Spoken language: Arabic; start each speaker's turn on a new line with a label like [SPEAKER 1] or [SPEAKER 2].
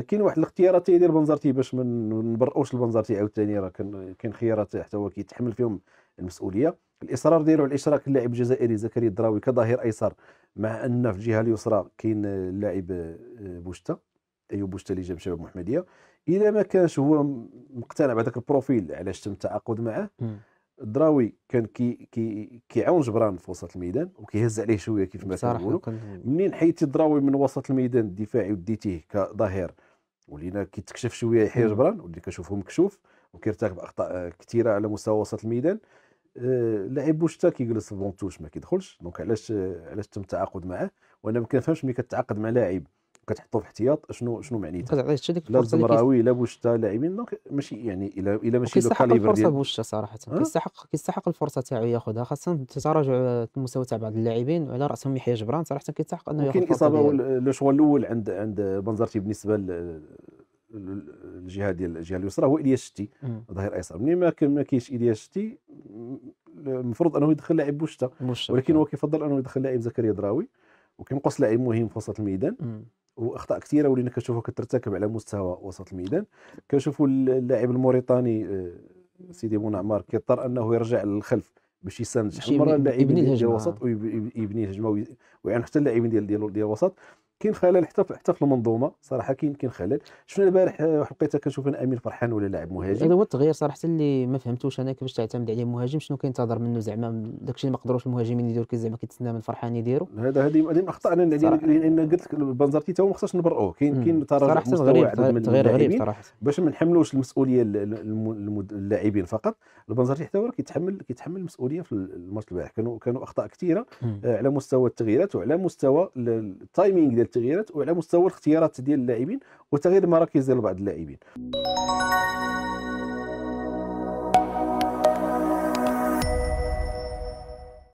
[SPEAKER 1] كاين واحد الاختيارات تيدير بنزرتي باش ما نبرؤوش البنزرتي عاوتاني راه كاين خيارات حتى هو كيتحمل فيهم المسؤوليه الاصرار ديالو على اشراك اللاعب الجزائري زكريا الدراوي كظهير ايسر مع ان في الجهه اليسرى كاين اللاعب آه، بوشتا ايوب بوشتا اللي جا من شباب محمديه اذا ما كانش هو مقتنع بهذاك البروفيل علاش تم التعاقد معه الدراوي كان كي كي كيعاون جبران في وسط الميدان وكيهز عليه شويه كيف ما كنقولوا منين حيت الدراوي من وسط الميدان الدفاعي وديتيه كظهير ولينا كيتكشف شويه يحيى جبران واللي كنشوفه مكشوف وكيرتكب اخطاء آه، كثيره على مستوى وسط الميدان آه، لاعب بوشتا كيجلس في بونتوش ما كيدخلش دونك علاش آه، علاش تم التعاقد معاه وانا ما كنفهمش ملي كتعاقد مع لاعب كتحطو في احتياط شنو شنو معنيتها كتعطيه حتى ديك لا المراوي لا بوشتا لاعبين دونك ماشي يعني الا الا ماشي لو كاليبر ديال بوشتا صراحه أه؟ كيستحق كيستحق الفرصه
[SPEAKER 2] تاعو ياخذها خاصه تراجع المستوى تاع بعض اللاعبين وعلى راسهم يحيى جبران صراحه كيستحق انه ياخذ الاصابه
[SPEAKER 1] لو شوا الاول عند عند بنزرتي بالنسبه الجهه ديال الجهه اليسرى هو الياس شتي ظهير ايسر ملي ما كاينش الياس شتي المفروض انه يدخل لاعب بوشتا ولكن هو كيفضل انه يدخل لاعب زكريا دراوي وكينقص لاعب مهم في وسط الميدان واخطاء كثيره ولينا كنشوفو كترتكب على مستوى وسط الميدان كنشوفوا اللاعب الموريتاني آه، سيدي بون عمار كيضطر انه يرجع للخلف باش يساند شحال من مره اللاعبين ديال الوسط ويبني الهجمه ويعني حتى اللاعبين ديال ديال الوسط كاين خلل حتى حتى في المنظومه صراحه كاين كاين خلل شفنا البارح آه، واحد الوقيته كنشوف امين فرحان ولا لاعب مهاجم هذا هو
[SPEAKER 2] التغيير صراحه اللي ما فهمتوش انا كيفاش تعتمد عليه مهاجم شنو كينتظر منه زعما داكشي اللي ما قدروش المهاجمين يديروا كي زعما كيتسنى من فرحان يديروا
[SPEAKER 1] هذا هذه من الاخطاء لان قلت لك بنزرتي تا هو ما خصناش نبرؤوه كاين كاين تراجع غريب تغيير غريب صراحه باش ما نحملوش المسؤوليه اللاعبين فقط البنزرتي حتى هو كيتحمل كيتحمل المسؤوليه في الماتش البارح كانوا كانوا اخطاء كثيره آه، على مستوى التغييرات وعلى مستوى التايمينغ التغييرات وعلى مستوى الاختيارات ديال اللاعبين وتغيير مراكز ديال بعض اللاعبين